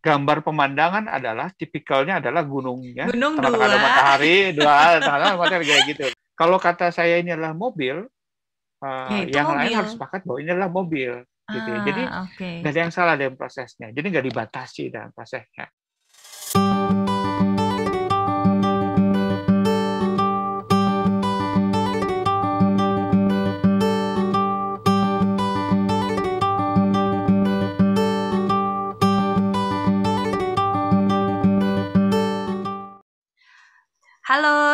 gambar pemandangan adalah tipikalnya adalah gunungnya. Gunung ya. tengah -tengah dua. Ada matahari, dua, tengah-tengah matahari kayak gitu. Kalau kata saya ini adalah mobil, uh, ya, yang mobil. lain harus sepakat bahwa ini adalah mobil. Gitu. ya. Ah, Jadi nggak okay. ada yang salah dalam prosesnya. Jadi nggak dibatasi dalam prosesnya.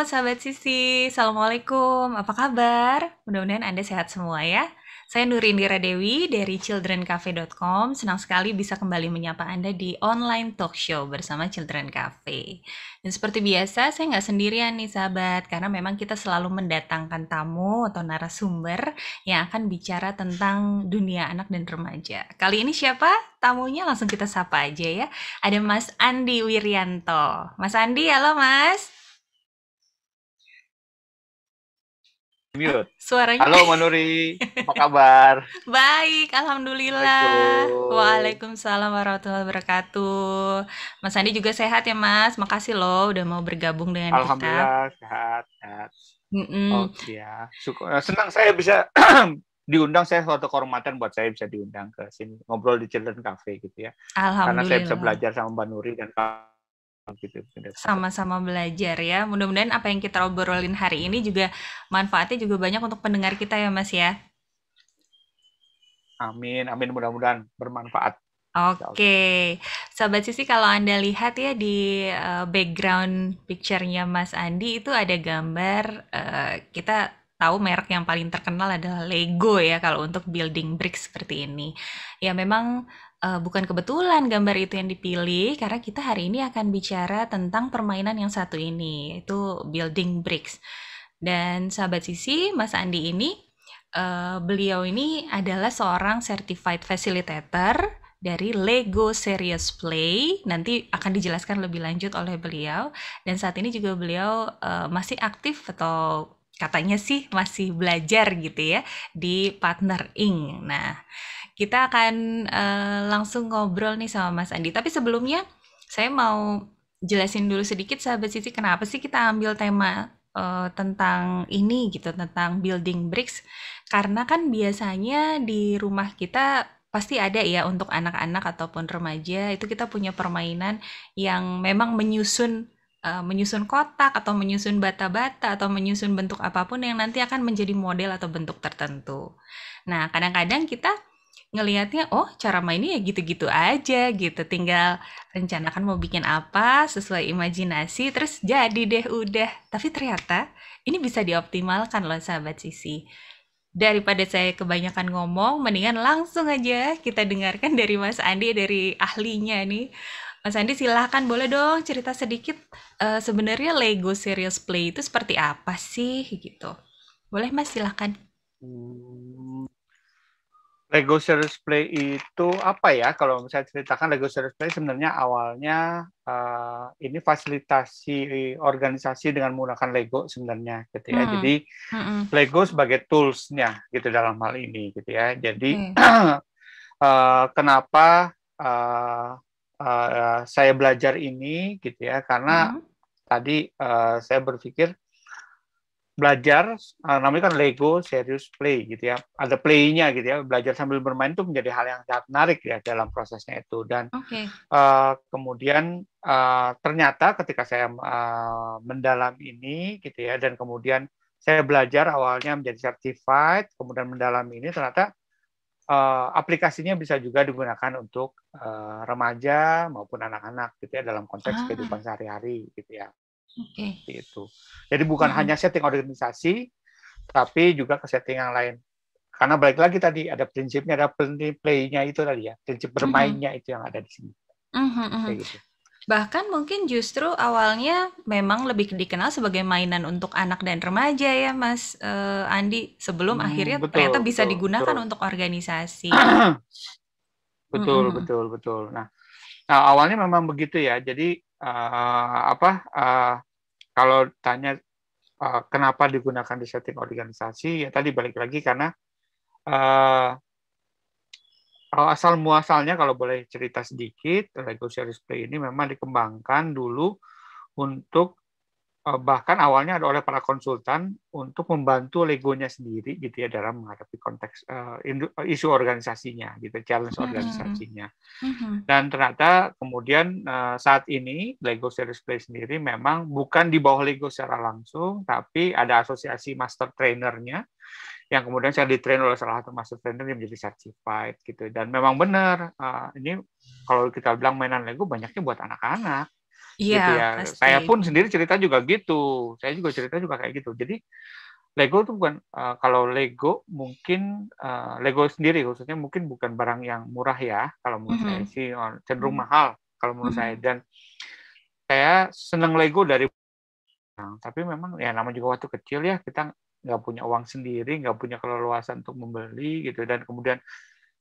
sahabat Sisi. Assalamualaikum. Apa kabar? Mudah-mudahan Anda sehat semua ya. Saya Nuri Indira Dewi dari childrencafe.com. Senang sekali bisa kembali menyapa Anda di online talk show bersama Children Cafe. Dan seperti biasa, saya nggak sendirian nih sahabat, karena memang kita selalu mendatangkan tamu atau narasumber yang akan bicara tentang dunia anak dan remaja. Kali ini siapa? Tamunya langsung kita sapa aja ya. Ada Mas Andi Wirianto. Mas Andi, halo Mas. Mute. Suaranya. Halo Manuri, apa kabar? Baik, alhamdulillah. Waalaikumsalam warahmatullahi wabarakatuh. Mas Andi juga sehat ya Mas. Makasih loh udah mau bergabung dengan alhamdulillah, kita. Alhamdulillah sehat, sehat. Mm -mm. Oke ya. Syukur. Eh, senang saya bisa diundang saya suatu kehormatan buat saya bisa diundang ke sini ngobrol di Children Cafe gitu ya. Alhamdulillah. Karena saya bisa belajar sama Mbak Nuri dan Pak gitu. Sama-sama belajar ya. Mudah-mudahan apa yang kita obrolin hari ini juga manfaatnya juga banyak untuk pendengar kita ya Mas ya. Amin, amin mudah-mudahan bermanfaat. Oke, okay. sahabat sisi kalau anda lihat ya di eh, background picture-nya Mas Andi itu ada gambar eh, kita tahu merek yang paling terkenal adalah Lego ya kalau untuk building brick seperti ini. Ya memang uh, bukan kebetulan gambar itu yang dipilih karena kita hari ini akan bicara tentang permainan yang satu ini yaitu building bricks dan sahabat sisi Mas Andi ini uh, beliau ini adalah seorang certified facilitator dari Lego Serious Play. Nanti akan dijelaskan lebih lanjut oleh beliau. Dan saat ini juga beliau uh, masih aktif atau katanya sih masih belajar gitu ya di Partner Inc. Nah, kita akan uh, langsung ngobrol nih sama Mas Andi. Tapi sebelumnya saya mau jelasin dulu sedikit sahabat Siti kenapa sih kita ambil tema uh, tentang ini gitu tentang building bricks karena kan biasanya di rumah kita pasti ada ya untuk anak-anak ataupun remaja itu kita punya permainan yang memang menyusun eh, menyusun kotak atau menyusun bata-bata atau menyusun bentuk apapun yang nanti akan menjadi model atau bentuk tertentu. Nah, kadang-kadang kita ngelihatnya oh cara mainnya ya gitu-gitu aja gitu tinggal rencanakan mau bikin apa sesuai imajinasi terus jadi deh udah tapi ternyata ini bisa dioptimalkan loh sahabat sisi daripada saya kebanyakan ngomong mendingan langsung aja kita dengarkan dari Mas Andi dari ahlinya nih Mas Andi silahkan boleh dong cerita sedikit uh, sebenarnya Lego Serious Play itu seperti apa sih gitu. Boleh Mas silahkan. Hmm. Lego Serious Play itu apa ya? Kalau saya ceritakan Lego Serious Play sebenarnya awalnya uh, ini fasilitasi organisasi dengan menggunakan Lego sebenarnya gitu ya. Hmm. Jadi hmm. Lego sebagai toolsnya gitu dalam hal ini gitu ya. Jadi hmm. uh, kenapa uh, uh, saya belajar ini gitu ya? Karena hmm. tadi uh, saya berpikir belajar eh, namanya kan Lego Serious Play gitu ya. Ada play-nya gitu ya. Belajar sambil bermain itu menjadi hal yang sangat menarik ya dalam prosesnya itu dan okay. uh, eh, kemudian uh, ternyata ketika saya uh, mendalam ini gitu ya dan kemudian saya belajar awalnya menjadi certified, kemudian mendalam ini ternyata uh, aplikasinya bisa juga digunakan untuk uh, remaja maupun anak-anak gitu ya dalam konteks ah. kehidupan sehari-hari gitu ya. Okay. Itu. Jadi bukan hmm. hanya setting organisasi, tapi juga ke setting yang lain. Karena balik lagi tadi ada prinsipnya, ada play-nya itu tadi ya, prinsip hmm. bermainnya hmm. itu yang ada di sini. Hmm, hmm, hmm. gitu. Bahkan mungkin justru awalnya memang lebih dikenal sebagai mainan untuk anak dan remaja ya, Mas uh, Andi. Sebelum hmm, akhirnya betul, ternyata bisa betul, digunakan betul. untuk organisasi. betul, hmm. betul, betul. Nah, nah, awalnya memang begitu ya. Jadi uh, apa? Uh, kalau tanya uh, kenapa digunakan di setting organisasi, ya tadi balik lagi karena uh, asal muasalnya kalau boleh cerita sedikit, Lego Series Play ini memang dikembangkan dulu untuk Eh, bahkan awalnya ada oleh para konsultan untuk membantu legonya sendiri gitu ya dalam menghadapi konteks uh, isu organisasinya gitu challenge organisasinya mm-hmm. dan ternyata kemudian uh, saat ini Lego Series Play sendiri memang bukan di bawah Lego secara langsung tapi ada asosiasi master trainernya yang kemudian saya ditrain oleh salah satu master trainer yang menjadi certified gitu dan memang benar uh, ini kalau kita bilang mainan Lego banyaknya buat anak-anak Iya. Gitu ya. Pasti. Saya pun sendiri cerita juga gitu. Saya juga cerita juga kayak gitu. Jadi Lego itu bukan uh, kalau Lego mungkin uh, Lego sendiri khususnya mungkin bukan barang yang murah ya kalau menurut mm -hmm. saya sih cenderung mm -hmm. mahal kalau menurut mm -hmm. saya dan saya senang Lego dari nah, tapi memang ya nama juga waktu kecil ya kita nggak punya uang sendiri nggak punya keleluasan untuk membeli gitu dan kemudian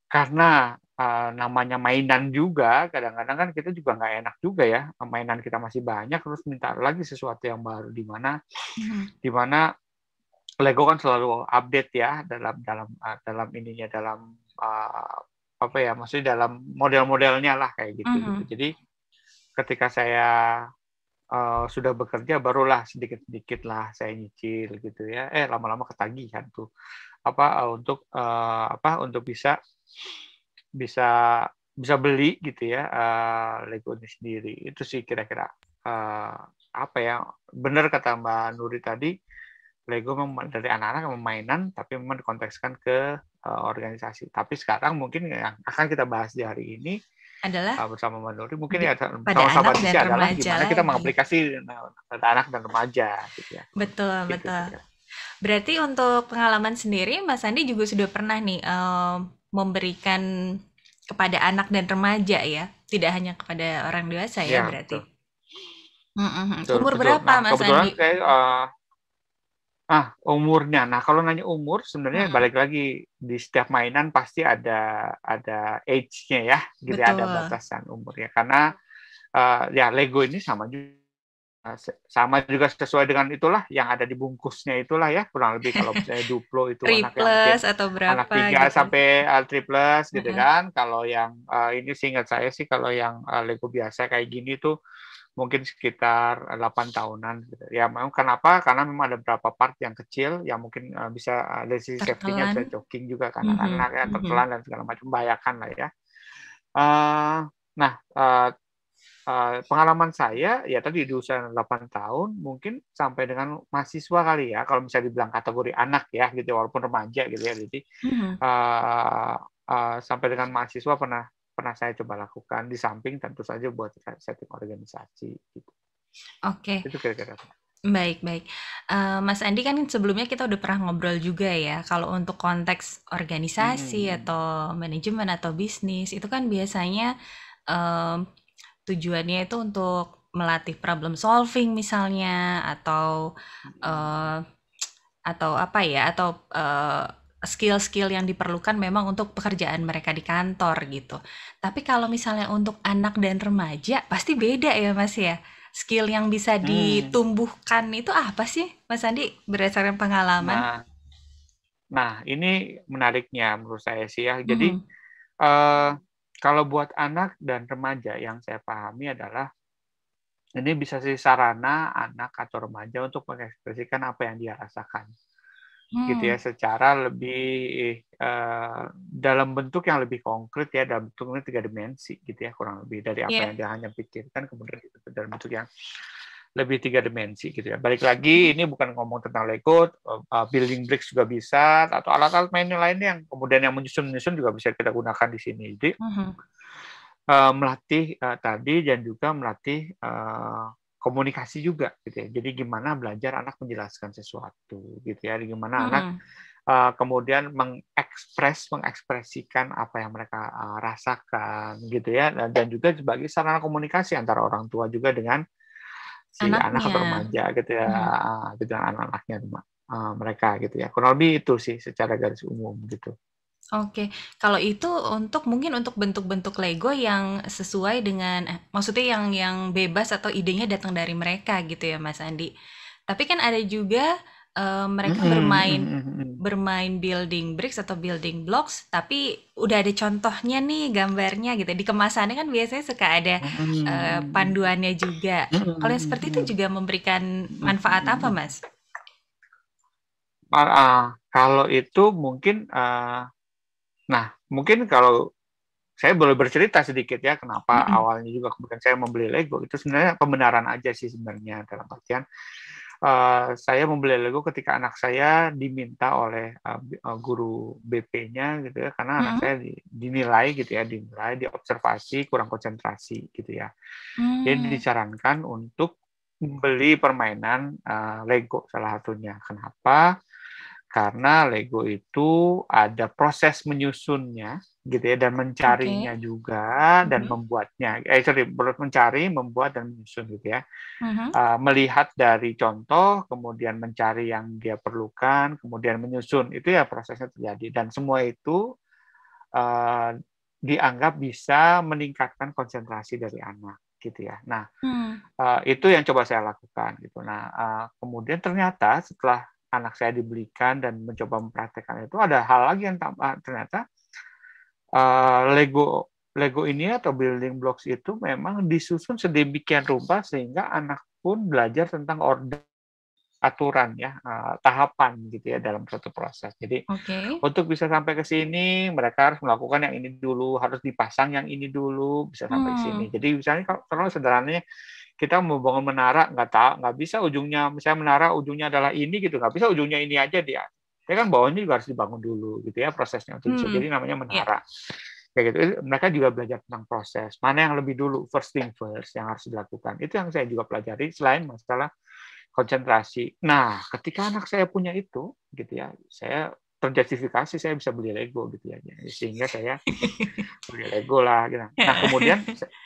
karena uh, namanya mainan juga kadang-kadang kan kita juga nggak enak juga ya mainan kita masih banyak terus minta lagi sesuatu yang baru di mana hmm. di mana Lego kan selalu update ya dalam dalam uh, dalam ininya dalam uh, apa ya maksudnya dalam model-modelnya lah kayak gitu, hmm. gitu. jadi ketika saya uh, sudah bekerja barulah sedikit-sedikit lah saya nyicil gitu ya eh lama-lama ketagihan tuh apa uh, untuk uh, apa untuk bisa bisa bisa beli gitu ya uh, eh, Lego ini sendiri itu sih kira-kira uh, apa ya benar kata Mbak Nuri tadi Lego memang dari anak-anak mainan tapi memang dikontekskan ke uh, organisasi tapi sekarang mungkin yang akan kita bahas di hari ini adalah uh, bersama Mbak Nuri mungkin ya sama-sama sisi adalah gimana lagi. kita mengaplikasi pada anak dan remaja gitu ya betul gitu, betul gitu. berarti untuk pengalaman sendiri Mas Andi juga sudah pernah nih um, memberikan kepada anak dan remaja ya, tidak hanya kepada orang dewasa ya, ya berarti. Betul. umur betul. Nah, berapa nah, Mas kebetulan Andi? Saya, uh, eh, ah umurnya. Nah kalau nanya umur, sebenarnya -hmm. balik lagi di setiap mainan pasti ada ada age-nya ya, gitu ada batasan umurnya. Karena uh, ya Lego ini sama juga Ah, sama juga sesuai dengan itulah yang ada di bungkusnya itulah ya kurang lebih kalau misalnya duplo itu anak yang atau berapa anak tiga gitu. sampai uh, gitu uh-huh. kan kalau yang uh, ini singkat saya sih kalau yang uh, lego biasa kayak gini tuh mungkin sekitar 8 tahunan gitu. ya memang kenapa karena memang ada beberapa part yang kecil yang mungkin uh, bisa uh, dari sisi safety-nya bisa joking juga karena anak-anak mm-hmm. tertelan dan segala macam bahayakan lah ya uh, nah uh, uh, pengalaman saya ya tadi di usia 8 tahun mungkin sampai dengan mahasiswa kali ya kalau misalnya dibilang kategori anak ya gitu walaupun remaja gitu ya jadi mm-hmm. uh, uh, sampai dengan mahasiswa pernah pernah saya coba lakukan di samping tentu saja buat setting organisasi gitu. Oke. Okay. Itu kira-kira. Baik, baik. Uh, Mas Andi kan sebelumnya kita udah pernah ngobrol juga ya, kalau untuk konteks organisasi hmm. atau manajemen atau bisnis itu kan biasanya uh, tujuannya itu untuk melatih problem solving misalnya atau uh, atau apa ya atau eh, skill-skill uh, yang diperlukan memang untuk pekerjaan mereka di kantor gitu. Tapi kalau misalnya untuk anak dan remaja pasti beda ya Mas ya. Skill yang bisa hmm. ditumbuhkan itu apa sih Mas Andi berdasarkan pengalaman? Nah, nah ini menariknya menurut saya sih ya. Jadi hmm. Eh, kalau buat anak dan remaja yang saya pahami adalah ini bisa sih sarana anak atau remaja untuk mengekspresikan apa yang dia rasakan. Hmm. gitu ya hmm. secara lebih eh, dalam bentuk yang lebih konkret ya dalam bentuknya tiga dimensi gitu ya kurang lebih dari apa yeah. yang dia hanya pikirkan kemudian itu dalam bentuk yang lebih tiga dimensi gitu ya. Balik lagi hmm. ini bukan ngomong tentang Lego, uh, eh, building bricks juga bisa atau alat-alat main lainnya yang kemudian yang menyusun-nyusun juga bisa kita gunakan di sini. Jadi uh-huh. uh, melatih uh, tadi dan juga melatih uh, komunikasi juga gitu ya. Jadi gimana belajar anak menjelaskan sesuatu gitu ya. Gimana uh-huh. anak uh, kemudian mengekspres mengekspresikan apa yang mereka uh, rasakan gitu ya dan, dan juga sebagai sarana komunikasi antara orang tua juga dengan si anak atau remaja gitu ya hmm. Ah, gitu anak-anaknya uh, mereka gitu ya kurang lebih itu sih secara garis umum gitu Oke, okay. kalau itu untuk mungkin untuk bentuk-bentuk Lego yang sesuai dengan eh, maksudnya yang yang bebas atau idenya datang dari mereka gitu ya Mas Andi. Tapi kan ada juga Eh, mereka bermain bermain building bricks atau building blocks tapi udah ada contohnya nih gambarnya gitu di kemasannya kan biasanya suka ada uh, panduannya juga kalau yang seperti itu juga memberikan manfaat apa mas? Uh, kalau itu mungkin uh, nah mungkin kalau saya boleh bercerita sedikit ya kenapa mm -hmm. awalnya juga kemudian saya membeli Lego itu sebenarnya pembenaran aja sih sebenarnya dalam artian Eh, saya membeli Lego ketika anak saya diminta oleh uh, guru BP-nya gitu ya karena hmm. anak saya dinilai gitu ya dinilai diobservasi kurang konsentrasi gitu ya hmm. jadi disarankan untuk membeli permainan uh, Lego salah satunya kenapa karena Lego itu ada proses menyusunnya gitu ya dan mencarinya okay. juga dan mm -hmm. membuatnya eh sorry mencari membuat dan menyusun gitu ya mm -hmm. uh, melihat dari contoh kemudian mencari yang dia perlukan kemudian menyusun itu ya prosesnya terjadi dan semua itu uh, dianggap bisa meningkatkan konsentrasi dari anak gitu ya nah mm. uh, itu yang coba saya lakukan gitu nah uh, kemudian ternyata setelah anak saya dibelikan dan mencoba mempraktekkan itu ada hal lagi yang tambah ternyata uh, Lego Lego ini atau building blocks itu memang disusun sedemikian rupa sehingga anak pun belajar tentang order aturan ya uh, tahapan gitu ya dalam suatu proses. Jadi okay. untuk bisa sampai ke sini mereka harus melakukan yang ini dulu, harus dipasang yang ini dulu bisa sampai hmm. sini. Jadi misalnya kalau terlalu sederhananya kita mau bangun menara nggak tak, nggak bisa ujungnya misalnya menara ujungnya adalah ini gitu nggak bisa ujungnya ini aja dia dia kan bawahnya juga harus dibangun dulu gitu ya prosesnya untuk hmm. jadi namanya iya. menara yeah. kayak gitu mereka juga belajar tentang proses mana yang lebih dulu first thing first yang harus dilakukan itu yang saya juga pelajari selain masalah konsentrasi nah ketika anak saya punya itu gitu ya saya terjustifikasi saya bisa beli Lego gitu ya, ya sehingga saya beli Lego lah gitu. Nah kemudian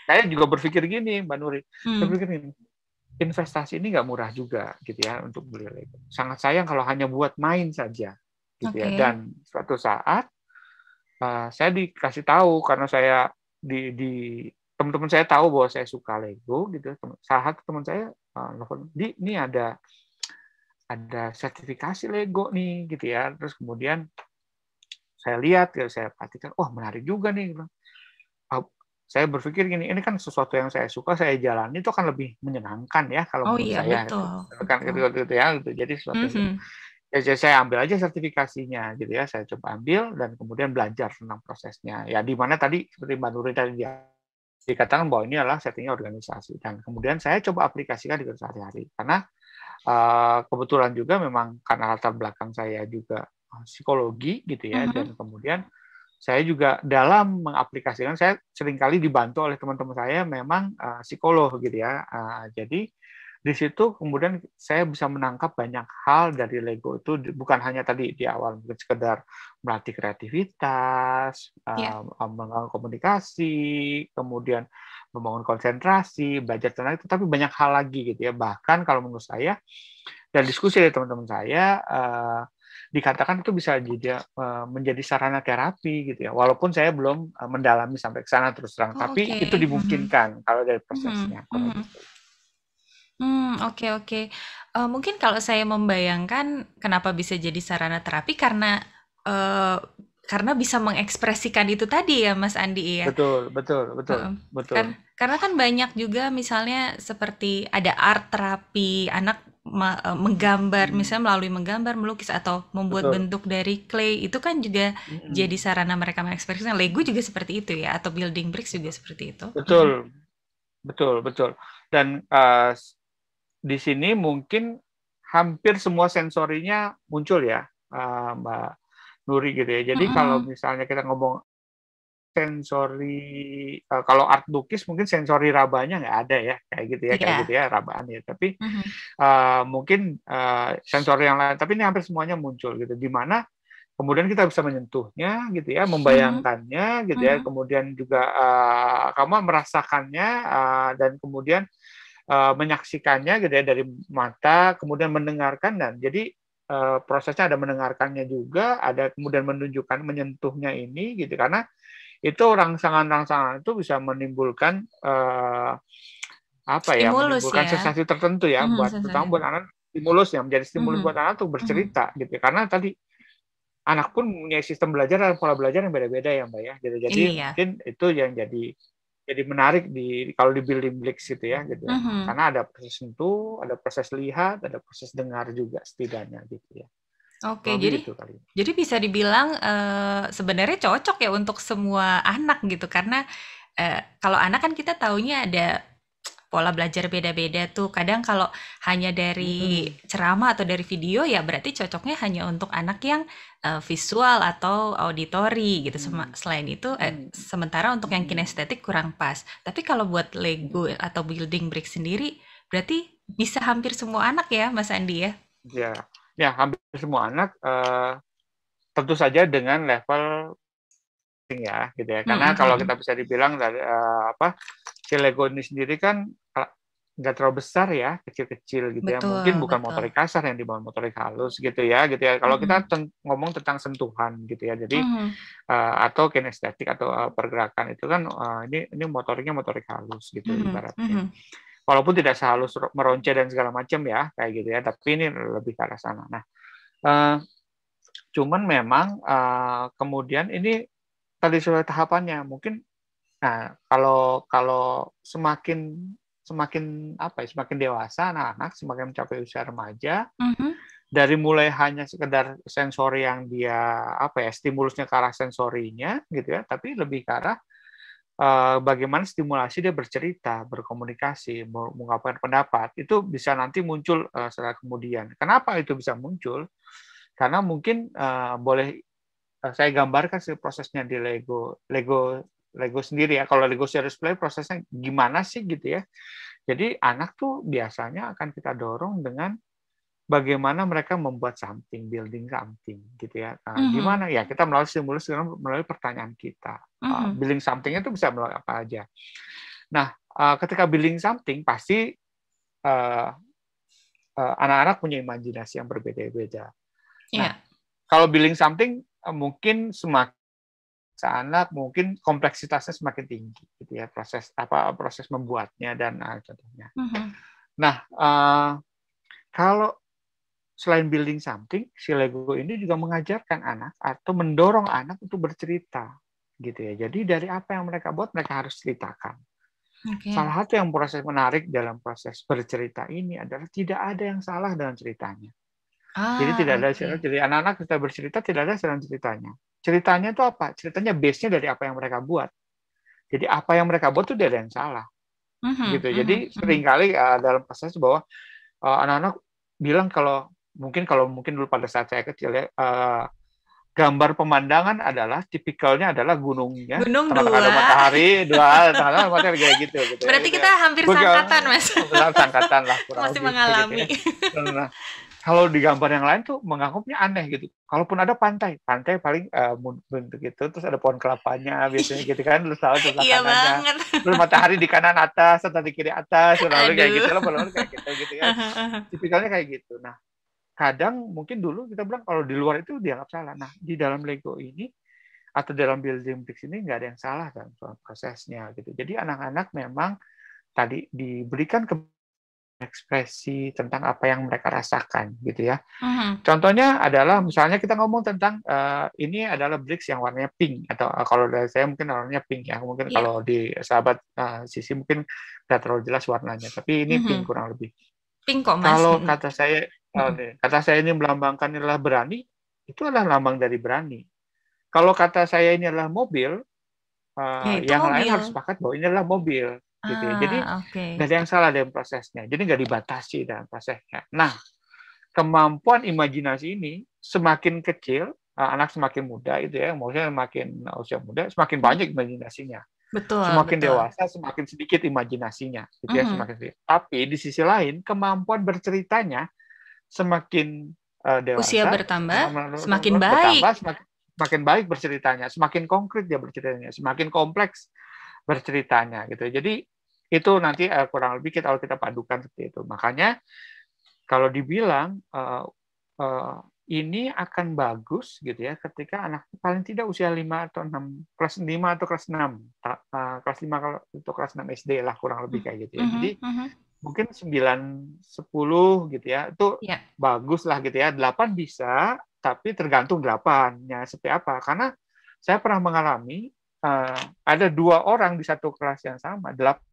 saya juga berpikir gini Mbak Nuri, hmm. saya berpikir gini, investasi ini nggak murah juga gitu ya untuk beli Lego. Sangat sayang kalau hanya buat main saja gitu okay. ya. Dan suatu saat uh, saya dikasih tahu karena saya di, di teman-teman saya tahu bahwa saya suka Lego gitu. Salah teman saya uh, di ini ada ada sertifikasi Lego nih gitu ya terus kemudian saya lihat ya saya perhatikan oh menarik juga nih gitu. saya berpikir gini ini kan sesuatu yang saya suka saya jalan itu akan lebih menyenangkan ya kalau oh, menurut iya, saya gitu. betul. kan, kan gitu, gitu, gitu ya gitu. jadi sesuatu mm -hmm. ya, saya ambil aja sertifikasinya gitu ya saya coba ambil dan kemudian belajar tentang prosesnya ya di mana tadi seperti Mbak Nuri tadi dia dikatakan bahwa ini adalah settingnya organisasi dan kemudian saya coba aplikasikan di sehari-hari karena Eh, kebetulan juga memang karena latar belakang saya juga eh, psikologi gitu ya mm -hmm. dan kemudian saya juga dalam mengaplikasikan saya seringkali dibantu oleh teman-teman saya memang uh, psikolog gitu ya uh, jadi di situ kemudian saya bisa menangkap banyak hal dari Lego itu bukan hanya tadi di awal mungkin sekedar melatih kreativitas, yeah. Iya. um, komunikasi, kemudian membangun konsentrasi, belajar tenang itu, tapi banyak hal lagi gitu ya. Bahkan kalau menurut saya dan diskusi dari teman-teman saya eh, dikatakan itu bisa jadi eh, menjadi sarana terapi gitu ya. Walaupun saya belum eh, mendalami sampai ke sana terus terang, oh, tapi okay. itu mm-hmm. dimungkinkan mm -hmm. kalau dari mm-hmm. prosesnya. Mm -hmm. kalau gitu. Hmm, oke okay, oke. Okay. Uh, eh, mungkin kalau saya membayangkan kenapa bisa jadi sarana terapi karena uh, karena bisa mengekspresikan itu tadi ya Mas Andi ya. Betul, betul, betul, uh, betul. Kar karena kan banyak juga misalnya seperti ada art terapi anak eh, menggambar hmm. misalnya melalui menggambar, melukis atau membuat betul. bentuk dari clay itu kan juga hmm. jadi sarana mereka mengekspresikan. Lego juga seperti itu ya atau building bricks juga seperti itu. Betul. Hmm. Betul, betul. Dan uh, di sini mungkin hampir semua sensorinya muncul ya, uh, Mbak nuri gitu ya. Jadi mm -hmm. kalau misalnya kita ngomong sensori uh, kalau art lukis mungkin sensori rabanya nggak ada ya kayak gitu ya yeah. kayak iya. gitu ya rabaan ya tapi mm -hmm. uh, mungkin uh, sensori yang lain tapi ini hampir semuanya muncul gitu di mana kemudian kita bisa menyentuhnya gitu ya membayangkannya gitu ya kemudian juga uh, kamu merasakannya uh, dan kemudian menyaksikannya gitu ya dari mata kemudian mendengarkan dan jadi Eh, prosesnya ada mendengarkannya juga, ada kemudian menunjukkan menyentuhnya ini gitu karena itu rangsangan-rangsangan itu bisa menimbulkan eh, apa ya stimulus, menimbulkan ya? sensasi tertentu ya hmm, buat terutama buat anak stimulus ya menjadi stimulus hmm. buat anak untuk bercerita hmm. gitu karena tadi anak pun punya sistem belajar dan pola belajar yang beda-beda ya mbak ya jadi, gitu. jadi iya. mungkin itu yang jadi jadi menarik di kalau di building blocks gitu ya gitu. Ya. Mm-hmm. Karena ada proses itu, ada proses lihat, ada proses dengar juga setidaknya gitu ya. Oke, okay, jadi gitu kali. jadi bisa dibilang uh, sebenarnya cocok ya untuk semua anak gitu karena uh, kalau anak kan kita taunya ada pola belajar beda-beda tuh kadang kalau hanya dari ceramah atau dari video ya berarti cocoknya hanya untuk anak yang uh, visual atau auditory gitu hmm. selain itu eh, hmm. sementara untuk yang hmm. kinestetik kurang pas tapi kalau buat Lego atau building brick sendiri berarti bisa hampir semua anak ya Mas Andi ya ya ya hampir semua anak uh, tentu saja dengan level ya gitu ya karena mm -hmm. kalau hmm, kita bisa dibilang dari uh, apa Cilego ini sendiri kan nggak terlalu besar ya, kecil-kecil gitu ya. betul, ya. Mungkin bukan motorik kasar yang dibawa motorik halus gitu ya, gitu ya. Kalau mm -hmm. kita ngomong tentang sentuhan gitu ya, jadi mm -hmm. uh, atau kinestetik atau uh, pergerakan itu kan uh, ini ini motoriknya motorik halus gitu mm -hmm. ibaratnya. Mm -hmm. Walaupun tidak sehalus meronce dan segala macam ya, kayak gitu ya. Tapi ini lebih ke arah sana. Nah, uh, cuman memang uh, kemudian ini tadi sudah tahapannya mungkin Nah, kalau kalau semakin semakin apa ya, semakin dewasa anak-anak, semakin mencapai usia remaja, mm -hmm. dari mulai hanya sekedar sensori yang dia apa ya, stimulusnya ke arah sensorinya gitu ya, tapi lebih ke arah uh, bagaimana stimulasi dia bercerita, berkomunikasi, mengungkapkan pendapat. Itu bisa nanti muncul uh, setelah kemudian. Kenapa itu bisa muncul? Karena mungkin uh, boleh saya gambarkan sih prosesnya di Lego Lego Lego sendiri ya. Kalau Lego Serious Play prosesnya gimana sih gitu ya. Jadi anak tuh biasanya akan kita dorong dengan bagaimana mereka membuat something, building something gitu ya. Nah, mm -hmm. Gimana ya kita melalui stimulus melalui pertanyaan kita. Mm -hmm. uh, building something itu bisa melalui apa aja. Nah, uh, ketika building something pasti uh, uh, anak-anak punya imajinasi yang berbeda-beda. Yeah. Nah, iya. kalau building something mungkin semakin anak mungkin kompleksitasnya semakin tinggi gitu ya proses apa proses membuatnya dan uh, contohnya. Uh mm-hmm. -huh. Nah uh, kalau selain building something, si Lego ini juga mengajarkan anak atau mendorong anak untuk bercerita gitu ya. Jadi dari apa yang mereka buat mereka harus ceritakan. Okay. Salah satu yang proses menarik dalam proses bercerita ini adalah tidak ada yang salah dalam ceritanya. Ah, jadi tidak okay. ada okay. jadi anak-anak kita bercerita tidak ada salah ceritanya. Ceritanya itu apa? Ceritanya base-nya dari apa yang mereka buat. Jadi apa yang mereka buat itu dia yang salah. Uh-huh, gitu. Mm-hmm, Jadi uh-huh. seringkali uh, dalam proses bahwa uh, anak-anak bilang kalau mungkin kalau mungkin dulu pada saat saya kecil ya uh, gambar pemandangan adalah tipikalnya adalah gunungnya gunung dua ada matahari dua tanah matahari kayak gitu, gitu berarti ya. kita hampir sangkatan mas sangkatan lah kurang masih lebih, mengalami gitu, ya. nah, kalau di gambar yang lain tuh menganggapnya aneh gitu. Kalaupun ada pantai, pantai paling uh, bentuk gitu, terus ada pohon kelapanya biasanya gitu kan, terus salah terus iya terus matahari di kanan atas, atau di kiri atas, Aduh. kayak gitu, lalu kayak gitu gitu kan. Uh-huh, uh-huh. Tipikalnya kayak gitu. Nah, kadang mungkin dulu kita bilang kalau di luar itu dianggap salah. Nah, di dalam Lego ini atau dalam building bricks ini nggak ada yang salah dalam prosesnya gitu. Jadi anak-anak memang tadi diberikan ke ekspresi tentang apa yang mereka rasakan gitu ya. Uh-huh. Contohnya adalah misalnya kita ngomong tentang uh, ini adalah bricks yang warnanya pink atau uh, kalau dari saya mungkin warnanya pink ya mungkin yeah. kalau di sahabat uh, sisi mungkin tidak terlalu jelas warnanya tapi ini uh-huh. pink kurang lebih. Pink kok mas. Kalau kata saya uh-huh. kata saya ini melambangkan adalah berani itu adalah lambang dari berani. Kalau kata saya ini adalah mobil uh, yang mobil. lain harus sepakat bahwa ini adalah mobil gitu ya. Ah, Jadi okay. gak ada yang salah dalam prosesnya. Jadi nggak dibatasi dalam prosesnya. Nah, kemampuan imajinasi ini semakin kecil eh, anak semakin muda itu ya, maksudnya semakin eh, usia muda semakin banyak hmm. imajinasinya. Betul. Semakin betul. dewasa semakin sedikit imajinasinya, gitu ya, mm -hmm. semakin sedikit. Tapi di sisi lain kemampuan berceritanya semakin uh, dewasa usia bertambah semakin semakin baik. Semakin, semakin baik berceritanya, semakin konkret dia berceritanya, semakin kompleks berceritanya gitu. Jadi itu nanti uh, kurang lebih kita kalau kita padukan seperti itu. Makanya kalau dibilang uh, uh, ini akan bagus gitu ya ketika anak paling tidak usia 5 atau 6 kelas 5 atau kelas 6 uh, kelas 5 kalau itu kelas 6 SD lah kurang lebih kayak gitu ya. Mm-hmm, Jadi uh mm-hmm. -huh. mungkin 9 10 gitu ya itu yeah. bagus lah gitu ya. 8 bisa tapi tergantung 8-nya seperti apa. Karena saya pernah mengalami uh, ada dua orang di satu kelas yang sama, delapan,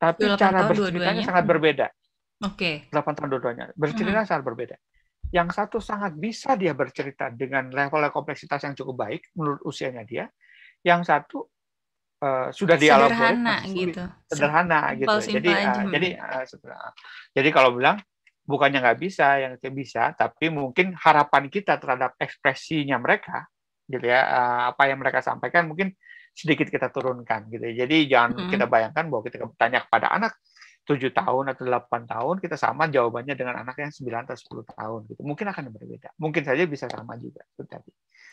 tapi cara berceritanya sangat berbeda. Oke. Okay. Delapan tahun dua-duanya. Bercerita hmm. sangat berbeda. Yang satu sangat bisa dia bercerita dengan level kompleksitas yang cukup baik menurut usianya dia. Yang satu uh, sudah dialog sederhana gitu. Sederhana gitu. Jadi uh, jadi uh, Jadi kalau bilang bukannya nggak bisa, yang bisa, tapi mungkin harapan kita terhadap ekspresinya mereka gitu ya uh, apa yang mereka sampaikan mungkin sedikit kita turunkan gitu ya. Jadi jangan mm kita bayangkan bahwa kita bertanya kepada anak tujuh tahun atau delapan tahun kita sama jawabannya dengan anak yang sembilan atau sepuluh tahun gitu. Mungkin akan berbeda. Mungkin saja bisa sama juga itu tadi.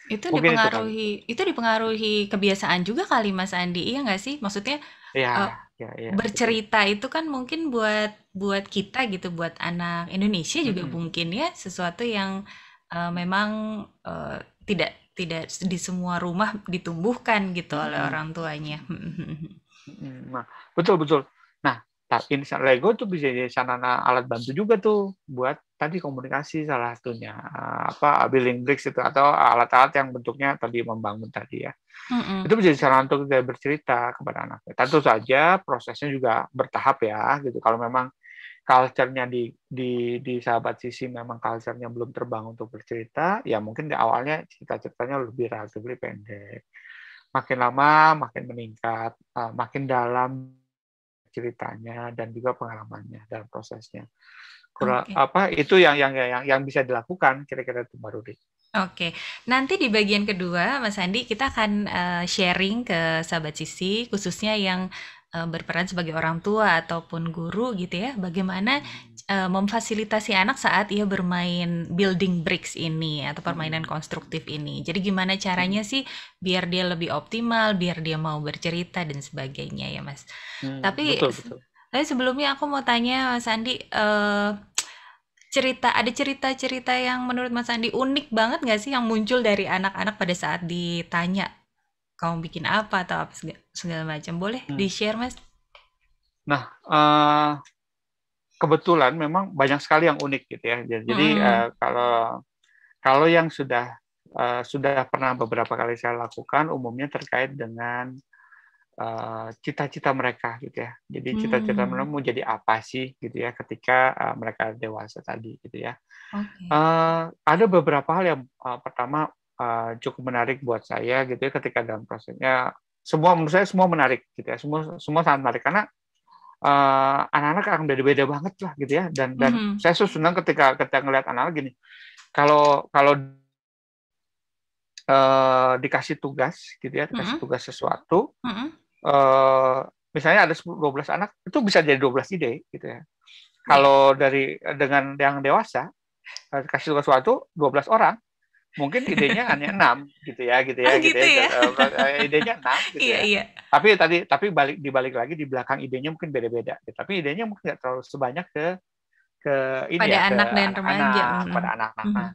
Itu Mungkin dipengaruhi itu, itu dipengaruhi kebiasaan juga kali Mas Andi, iya nggak sih? Maksudnya ya, uh, ya, ya, bercerita itu kan mungkin buat buat kita gitu, buat anak Indonesia juga hmm. mungkin ya sesuatu yang uh, memang uh, tidak tidak di semua rumah ditumbuhkan gitu hmm. oleh orang tuanya. Nah, betul betul. Nah, tapi Lego tuh bisa jadi sarana alat bantu juga tuh buat tadi komunikasi salah satunya eh, apa building bricks itu atau alat-alat yang bentuknya tadi membangun tadi ya mm-hmm. itu jadi sarana untuk kita bercerita kepada anak tentu saja prosesnya juga bertahap ya gitu kalau memang culture-nya di di di sahabat sisi memang culture-nya belum terbang untuk bercerita, ya mungkin di awalnya cerita-ceritanya lebih relatif pendek. Makin lama makin meningkat, eh, makin dalam ceritanya dan juga pengalamannya dalam prosesnya. Kura, okay. apa itu yang yang yang yang bisa dilakukan kira-kira itu baru deh. Oke, nanti di bagian kedua, Mas Andi, kita akan uh, sharing ke sahabat sisi, khususnya yang Eh, berperan sebagai orang tua ataupun guru gitu ya bagaimana eh, memfasilitasi anak saat ia bermain building bricks ini atau permainan hmm. konstruktif ini jadi gimana caranya hmm. sih biar dia lebih optimal biar dia mau bercerita dan sebagainya ya mas hmm, tapi betul, betul. tapi sebelumnya aku mau tanya mas Andi uh, cerita ada cerita-cerita yang menurut Mas Andi unik banget nggak sih yang muncul dari anak-anak pada saat ditanya kamu bikin apa atau apa segala, segala macam boleh hmm. di share mas nah uh, kebetulan memang banyak sekali yang unik gitu ya jadi hmm. uh, kalau kalau yang sudah uh, sudah pernah beberapa kali saya lakukan umumnya terkait dengan cita-cita uh, mereka gitu ya. Jadi cita-cita hmm. mereka mau jadi apa sih gitu ya ketika uh, mereka dewasa tadi gitu ya. Okay. Uh, ada beberapa hal yang uh, pertama Eh, cukup menarik buat saya gitu ya ketika dalam prosesnya semua menurut saya semua menarik gitu ya semua semua sangat menarik karena anak eh, anak-anak akan beda-beda banget lah gitu ya dan dan mm-hmm. saya senang ketika ketika ngelihat anak-anak gini kalau kalau uh, dikasih tugas gitu ya dikasih mm-hmm. tugas sesuatu mm-hmm. uh, misalnya ada 10, 12 anak itu bisa jadi 12 ide gitu ya kalau dari dengan yang dewasa kasih tugas sesuatu 12 orang mungkin idenya hanya enam gitu ya gitu ya oh, gitu, ya, gitu ya, ya. idenya enam gitu iya, ya iya. tapi tadi tapi balik dibalik lagi di belakang idenya mungkin beda-beda gitu. tapi idenya mungkin nggak terlalu sebanyak ke ke ini pada ya, anak dan anak, remaja pada anak-anak -hmm.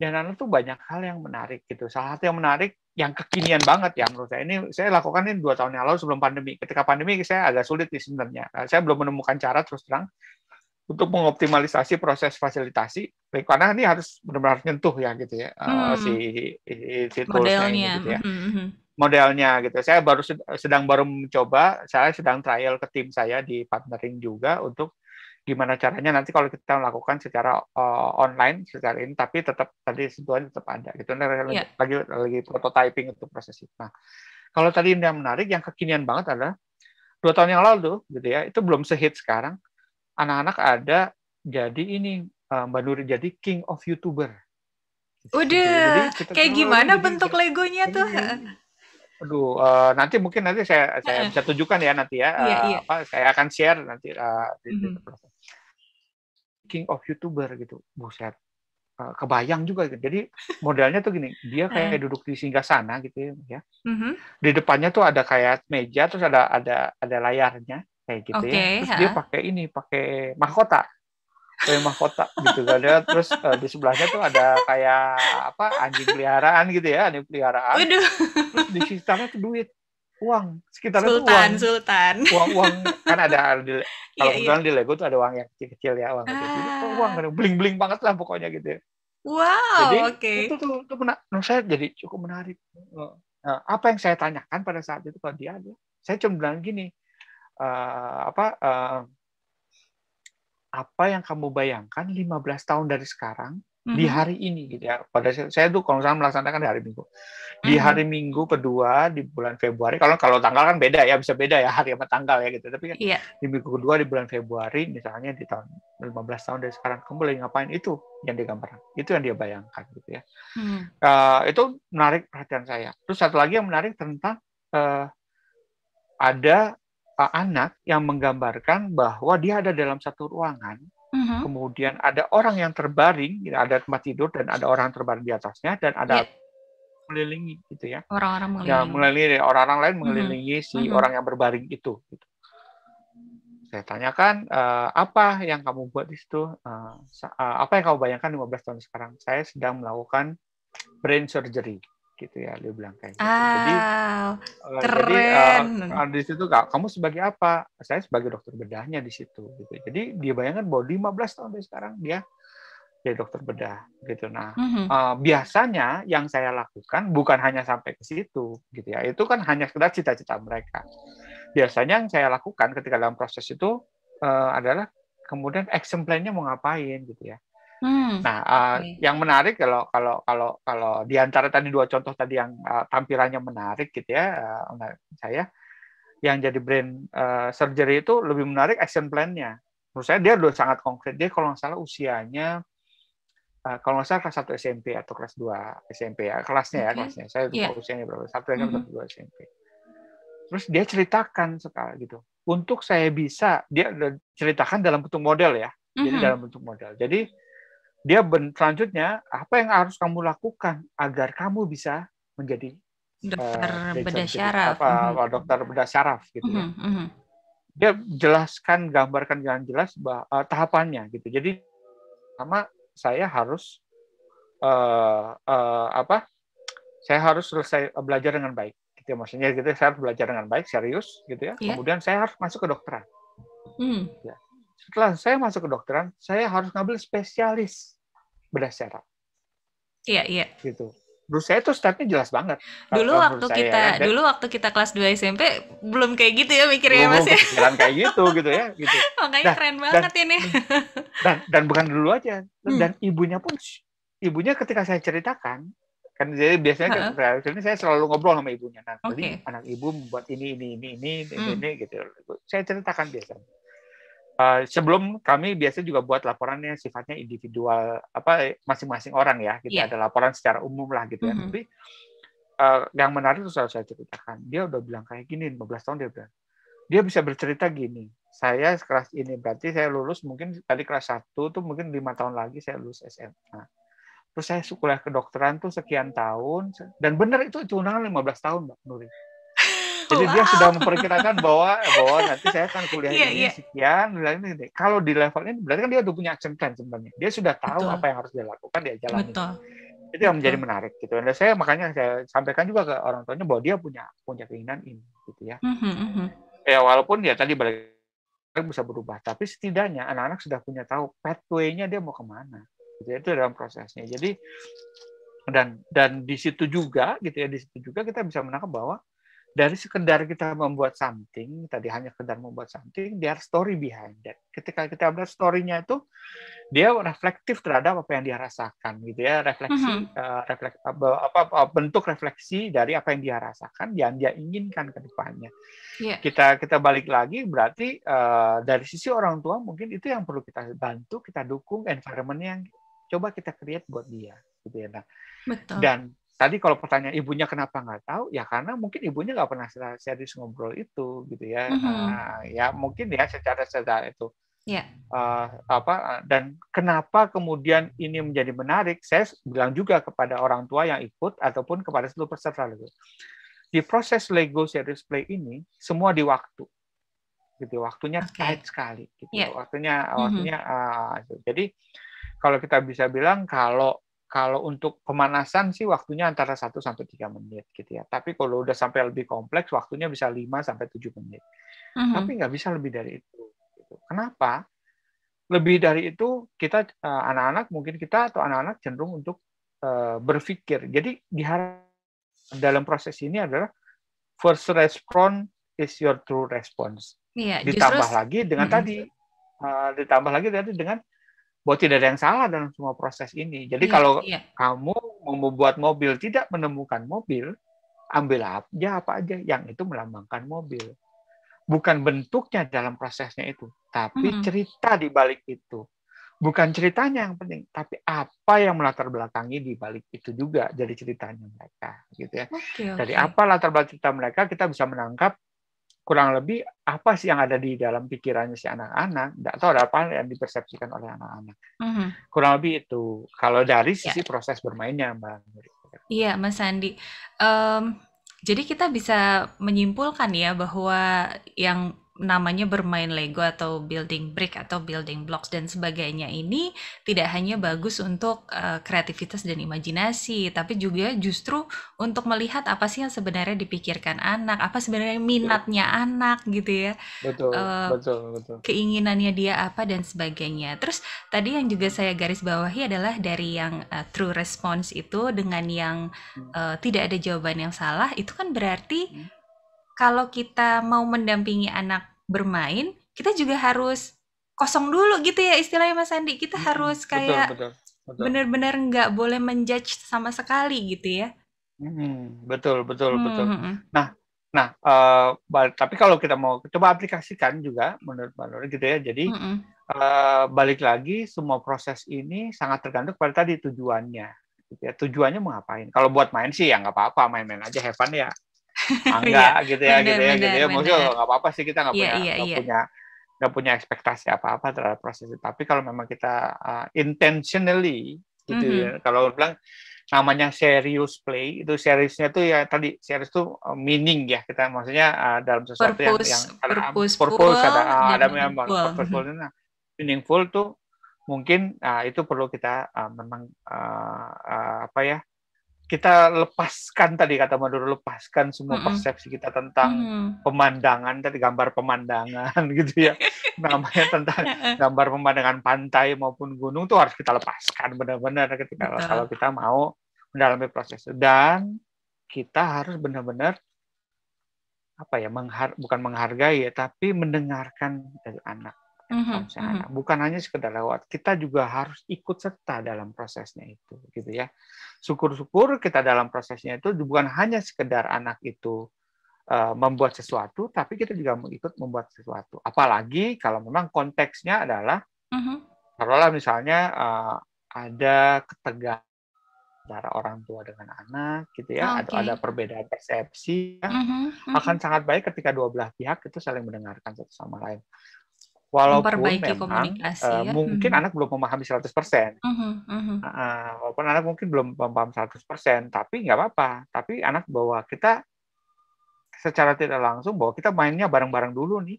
dan anak tuh banyak hal yang menarik gitu salah satu yang menarik yang kekinian banget ya menurut saya ini saya lakukan ini dua tahun yang lalu sebelum pandemi ketika pandemi saya agak sulit nih sebenarnya saya belum menemukan cara terus terang untuk mengoptimalisasi proses fasilitasi karena ini harus benar-benar nyentuh ya gitu ya eh, hmm. si si modelnya gitu ya. Hmm, hmm, hmm. modelnya gitu saya baru sedang baru mencoba saya sedang trial ke tim saya di partnering juga untuk gimana caranya nanti kalau kita melakukan secara uh, online secara ini tapi tetap tadi sentuhan tetap ada gitu nah, yeah. lagi lagi prototyping untuk proses itu nah kalau tadi yang menarik yang kekinian banget adalah dua tahun yang lalu tuh gitu ya itu belum sehit sekarang anak-anak ada jadi ini eh, Mbak Nuri jadi king of youtuber. Udah, gitu. jadi kayak gimana jadi, bentuk legonya tuh? Iya. Aduh, uh, nanti mungkin nanti saya saya bisa tunjukkan ya nanti ya. Eh, iya, uh, iya. Apa, saya akan share nanti. Uh, mm -hmm. King of youtuber gitu, buset. Uh, kebayang juga. Gitu. Jadi modelnya tuh gini, dia kayak duduk di singgah sana gitu ya. Mm -hmm. Di depannya tuh ada kayak meja, terus ada ada ada layarnya kayak gitu okay, ya. Terus ha. dia pakai ini, pakai mahkota. Kayak mahkota gitu kan. Ya. Terus uh, di sebelahnya tuh ada kayak apa anjing peliharaan gitu ya, anjing peliharaan. Waduh. Terus di sisanya tuh duit uang sekitar sultan, itu uang sultan uang uang kan ada di, kalau yeah, iya, iya. yeah. di Lego tuh ada uang yang kecil-kecil ya uang kan, ah. kecil uang bling bling banget lah pokoknya gitu ya. wow jadi okay. itu tuh itu mena- menurut saya jadi cukup menarik nah, apa yang saya tanyakan pada saat itu kalau dia saya cuma bilang gini uh, apa uh, apa yang kamu bayangkan 15 tahun dari sekarang mm-hmm. di hari ini gitu ya. Pada saya, saya tuh kalau saya melaksanakan di hari Minggu. Di mm-hmm. hari Minggu kedua di bulan Februari kalau kalau tanggal kan beda ya, bisa beda ya hari apa tanggal ya gitu. Tapi kan yeah. di minggu kedua di bulan Februari misalnya di tahun 15 tahun dari sekarang kamu lagi ngapain itu yang digambarkan. Itu yang dia bayangkan gitu ya. Mm-hmm. Uh, itu menarik perhatian saya. Terus satu lagi yang menarik tentang uh, ada uh, anak yang menggambarkan bahwa dia ada dalam satu ruangan, uh mm-hmm. -huh. kemudian ada orang yang terbaring, ya, ada tempat tidur dan ada orang terbaring di atasnya dan ada yeah mengelilingi gitu ya. Orang-orang ya, mengelilingi. Ya, mengelilingi orang-orang lain mengelilingi uh mm-hmm. -huh. si uh mm-hmm. -huh. orang yang berbaring itu. Gitu. Saya tanyakan uh, apa yang kamu buat di situ? Uh, uh, apa yang kamu bayangkan 15 tahun sekarang? Saya sedang melakukan brain surgery gitu ya dia bilang kayak gitu. Ah, jadi eh, eh, keren. jadi uh, eh, di situ kak, kamu sebagai apa saya sebagai dokter bedahnya di situ gitu jadi dia bayangkan bahwa 15 tahun dari sekarang dia jadi dokter bedah gitu nah mm -hmm. uh, biasanya yang saya lakukan bukan hanya sampai ke situ gitu ya itu kan hanya sekedar cita-cita mereka biasanya yang saya lakukan ketika dalam proses itu uh, adalah kemudian action plan-nya mau ngapain gitu ya Hmm. Nah, uh, eh, okay. yang menarik kalau kalau kalau kalau di antara tadi dua contoh tadi yang uh, tampilannya menarik gitu ya, uh, saya yang jadi brand uh, surgery itu lebih menarik action plan-nya. Menurut saya dia sudah sangat konkret. Dia kalau nggak salah usianya uh, kalau nggak salah kelas 1 SMP atau kelas 2 SMP ya, kelasnya okay. ya, kelasnya. Saya yeah. usianya berapa? satu SMP atau 2 SMP. Terus dia ceritakan sekali gitu. Untuk saya bisa, dia ceritakan dalam bentuk model ya. Mm -hmm. Jadi dalam bentuk model. Jadi dia ben, selanjutnya apa yang harus kamu lakukan agar kamu bisa menjadi eh, dokter uh, bedah syaraf apa mm -hmm. dokter bedah syaraf gitu mm -hmm. ya. Mhm, mhm. Dia jelaskan gambarkan dengan jelas bah, eh, uh, tahapannya gitu. Jadi sama saya harus uh, uh, apa? Saya harus selesai belajar dengan baik gitu ya. maksudnya gitu saya harus belajar dengan baik serius gitu ya. Yeah. Kemudian saya harus masuk ke dokteran. Mm. Ya setelah saya masuk kedokteran, saya harus ngambil spesialis bedah syaraf. Iya, iya. Gitu. dulu saya tuh stepnya jelas banget. Dulu waktu saya, kita ya. dulu waktu kita kelas 2 SMP belum kayak gitu ya mikirnya Mas ya. Belum kayak gitu gitu ya, gitu. Makanya nah, dan, keren banget dan, ini. dan dan bukan dulu aja. Hmm. Dan, hmm. ibunya pun ibunya ketika saya ceritakan kan jadi biasanya uh -huh. saya selalu ngobrol sama ibunya nah okay. anak ibu buat ini ini ini ini hmm. ini gitu saya ceritakan biasanya Eh, sebelum kami biasanya juga buat laporan yang sifatnya individual apa masing-masing orang ya gitu yeah. Iya. ada laporan secara umum lah gitu mm -hmm. ya mm-hmm. tapi uh, yang menarik itu saya, ceritakan dia udah bilang kayak gini 15 tahun dia bilang dia bisa bercerita gini saya kelas ini berarti saya lulus mungkin tadi kelas satu tuh mungkin lima tahun lagi saya lulus SMA terus saya kuliah kedokteran tuh sekian tahun dan benar itu lima 15 tahun Mbak Nuri jadi dia sudah memperkirakan bahwa bahwa nanti saya akan kuliah yeah, ini yeah. sekian, ini, ini. Kalau di level ini berarti kan dia udah punya action plan sebenarnya. Dia sudah tahu Betul. apa yang harus dia lakukan dia jalani. Betul. Itu yang menjadi menarik gitu. Dan saya makanya saya sampaikan juga ke orang tuanya bahwa dia punya punya keinginan ini gitu ya. Mm -hmm. Ya walaupun ya tadi balik bisa berubah, tapi setidaknya anak-anak sudah punya tahu pathway-nya dia mau kemana. Gitu ya. Itu dalam prosesnya. Jadi dan dan di situ juga gitu ya di situ juga kita bisa menangkap bahwa dari sekedar kita membuat something tadi hanya sekedar membuat something dia story behind that ketika kita melihat storynya itu dia reflektif terhadap apa yang dia rasakan gitu ya refleksi mm-hmm. uh, eh, refleks apa, apa bentuk refleksi dari apa yang dia rasakan yang dia inginkan ke depannya yeah. kita kita balik lagi berarti uh, dari sisi orang tua mungkin itu yang perlu kita bantu kita dukung environment yang coba kita create buat dia gitu ya nah Betul. dan tadi kalau pertanyaan ibunya kenapa nggak tahu ya karena mungkin ibunya nggak pernah serius ngobrol itu gitu ya mm -hmm. nah, ya mungkin ya secara secara itu yeah. Ya. uh, apa eh, dan kenapa kemudian ini menjadi menarik saya bilang juga kepada orang tua yang ikut ataupun kepada seluruh peserta gitu di proses Lego Serious Play ini semua di waktu gitu waktunya okay. tight sekali gitu yeah. waktunya mhm. waktunya mm -hmm. uh, jadi kalau kita bisa bilang kalau kalau untuk pemanasan sih waktunya antara 1 sampai 3 menit gitu ya. Tapi kalau udah sampai lebih kompleks waktunya bisa 5 sampai 7 menit. Mm Tapi nggak bisa lebih dari itu. Gitu. Kenapa? Lebih dari itu kita eh, anak-anak mungkin kita atau anak-anak cenderung untuk uh, berpikir. Jadi diharap dalam proses ini adalah first response is your true response. Iya, ditambah justru, lagi dengan -hmm. tadi uh, ditambah lagi dengan mhm. eh, bahwa tidak ada yang salah dalam semua proses ini. Jadi iya, kalau iya. kamu membuat mobil tidak menemukan mobil, ambil aja apa aja yang itu melambangkan mobil. Bukan bentuknya dalam prosesnya itu, tapi mm-hmm. cerita di balik itu. Bukan ceritanya yang penting, tapi apa yang melatar belakangi di balik itu juga jadi ceritanya mereka, gitu ya. Okay, okay. Dari apa latar belakang cerita mereka kita bisa menangkap kurang lebih apa sih yang ada di dalam pikirannya si anak-anak, tidak tahu ada apa yang dipersepsikan oleh anak-anak. Mm-hmm. Kurang lebih itu kalau dari ya. sisi yeah. proses bermainnya, Mbak. Iya, Mas Sandi Um, jadi kita bisa menyimpulkan ya bahwa yang namanya bermain Lego atau building brick atau building blocks dan sebagainya ini tidak hanya bagus untuk uh, kreativitas dan imajinasi tapi juga justru untuk melihat apa sih yang sebenarnya dipikirkan anak apa sebenarnya iya. minatnya betul. anak gitu ya betul, uh, betul betul keinginannya dia apa dan sebagainya terus tadi yang juga saya garis bawahi adalah dari yang uh, true response itu dengan yang uh, tidak ada jawaban yang salah itu kan berarti hmm kalau kita mau mendampingi anak bermain, kita juga harus kosong dulu gitu ya istilahnya Mas Andi. Kita hmm, harus kayak benar-benar nggak boleh menjudge sama sekali gitu ya. Hmm, betul betul hmm. betul. Nah Nah, uh, tapi kalau kita mau coba aplikasikan juga menurut Mbak Nur gitu ya. Jadi uh, balik lagi semua proses ini sangat tergantung pada tadi tujuannya. Gitu ya. Tujuannya mau ngapain? Kalau buat main sih ya nggak apa-apa, main-main aja, have fun ya. angga iya, gitu ya bener, gitu ya bener, gitu ya maksudnya nggak apa-apa sih kita nggak yeah, punya yeah, yeah. punya nggak punya ekspektasi apa-apa terhadap proses itu tapi kalau memang kita uh, intentionally gitu mm -hmm. ya mhm. kalau bilang namanya serious play itu seriusnya tuh ya tadi serius tuh ah, meaning ya kita maksudnya uh, dalam sesuatu purpose, yang yang ada purpose, ada uh, ada yang purposeful nah, meaningful tuh mungkin uh, itu perlu kita uh, memang uh, uh, apa ya kita lepaskan tadi kata Maduro lepaskan semua mm -mm. persepsi kita tentang mm. pemandangan tadi gambar pemandangan gitu ya namanya tentang gambar pemandangan pantai maupun gunung itu harus kita lepaskan benar-benar ketika Betul. kalau kita mau mendalami proses dan kita harus benar-benar apa ya menghar bukan menghargai ya tapi mendengarkan dari anak Mm-hmm, mm-hmm. Bukan hanya sekedar lewat, kita juga harus ikut serta dalam prosesnya itu, gitu ya. Syukur-syukur kita dalam prosesnya itu bukan hanya sekedar anak itu uh, membuat sesuatu, tapi kita juga ikut membuat sesuatu. Apalagi kalau memang konteksnya adalah, mm-hmm. misalnya uh, ada ketegangan antara orang tua dengan anak gitu ya okay. atau ada perbedaan persepsi ya, uh -huh, uh -huh. akan mm-hmm. sangat baik ketika dua belah pihak itu saling mendengarkan satu sama lain Walaupun memang, komunikasi uh, ya. mungkin hmm anak belum memahami 100%. Mm-hmm. Uh, walaupun anak mungkin belum memahami 100%, tapi nggak apa-apa. Tapi anak bahwa kita secara tidak langsung bahwa kita mainnya bareng-bareng dulu nih.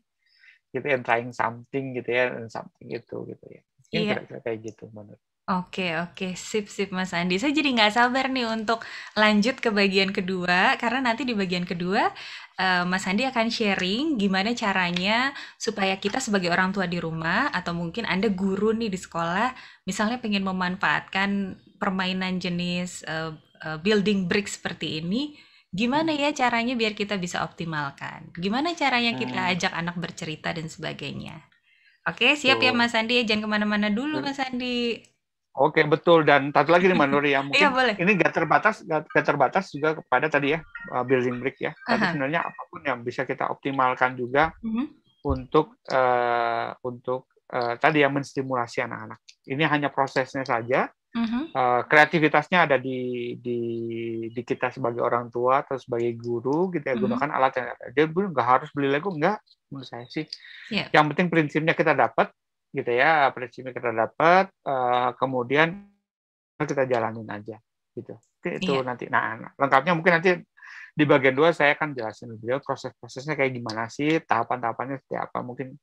Gitu and ya, trying something gitu ya, and something gitu gitu ya. Mungkin yeah. kayak gitu menurut Oke oke, sip sip Mas Andi. Saya jadi nggak sabar nih untuk lanjut ke bagian kedua, karena nanti di bagian kedua uh, Mas Andi akan sharing gimana caranya supaya kita sebagai orang tua di rumah atau mungkin Anda guru nih di sekolah, misalnya pengen memanfaatkan permainan jenis uh, uh, building brick seperti ini, gimana ya caranya biar kita bisa optimalkan? Gimana caranya kita hmm. ajak anak bercerita dan sebagainya? Oke, siap ya Mas Andi. Jangan kemana-mana dulu Mas Andi. Oke betul dan satu lagi nih Manuri ya mungkin iya, boleh. ini gak terbatas gak, terbatas juga kepada tadi ya uh, building brick ya. Tapi uh -huh. sebenarnya apapun yang bisa kita optimalkan juga uh mhm. -huh. untuk uh, untuk uh, tadi yang menstimulasi anak-anak. Ini hanya prosesnya saja. Uh -huh. uh, kreativitasnya ada di, di di kita sebagai orang tua atau sebagai guru kita gitu ya, uh mhm. -huh. gunakan alat yang ada. Dia nggak harus beli Lego nggak menurut saya sih. Yeah. Yang penting prinsipnya kita dapat gitu ya prinsipnya kita dapat uh, kemudian kita jalanin aja gitu itu iya. nanti nah lengkapnya mungkin nanti di bagian dua saya akan jelasin lebih proses-prosesnya kayak gimana sih tahapan-tahapannya seperti apa mungkin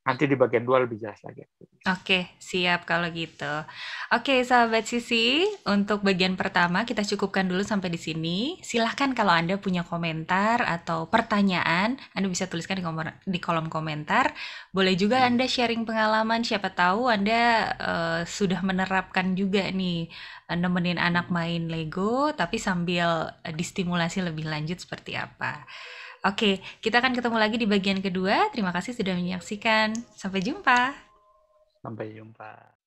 nanti di bagian dua lebih jelas lagi. Oke, siap kalau gitu. Oke, sahabat Sisi, untuk bagian pertama kita cukupkan dulu sampai di sini. Silahkan kalau Anda punya komentar atau pertanyaan, Anda bisa tuliskan di, kom- di kolom komentar. Boleh juga hmm. Anda sharing pengalaman, siapa tahu Anda uh, sudah menerapkan juga nih eh, nemenin anak main Lego tapi sambil eh, distimulasi lebih lanjut seperti apa. Oke, kita akan ketemu lagi di bagian kedua. Terima kasih sudah menyaksikan. Sampai jumpa. Sampai jumpa.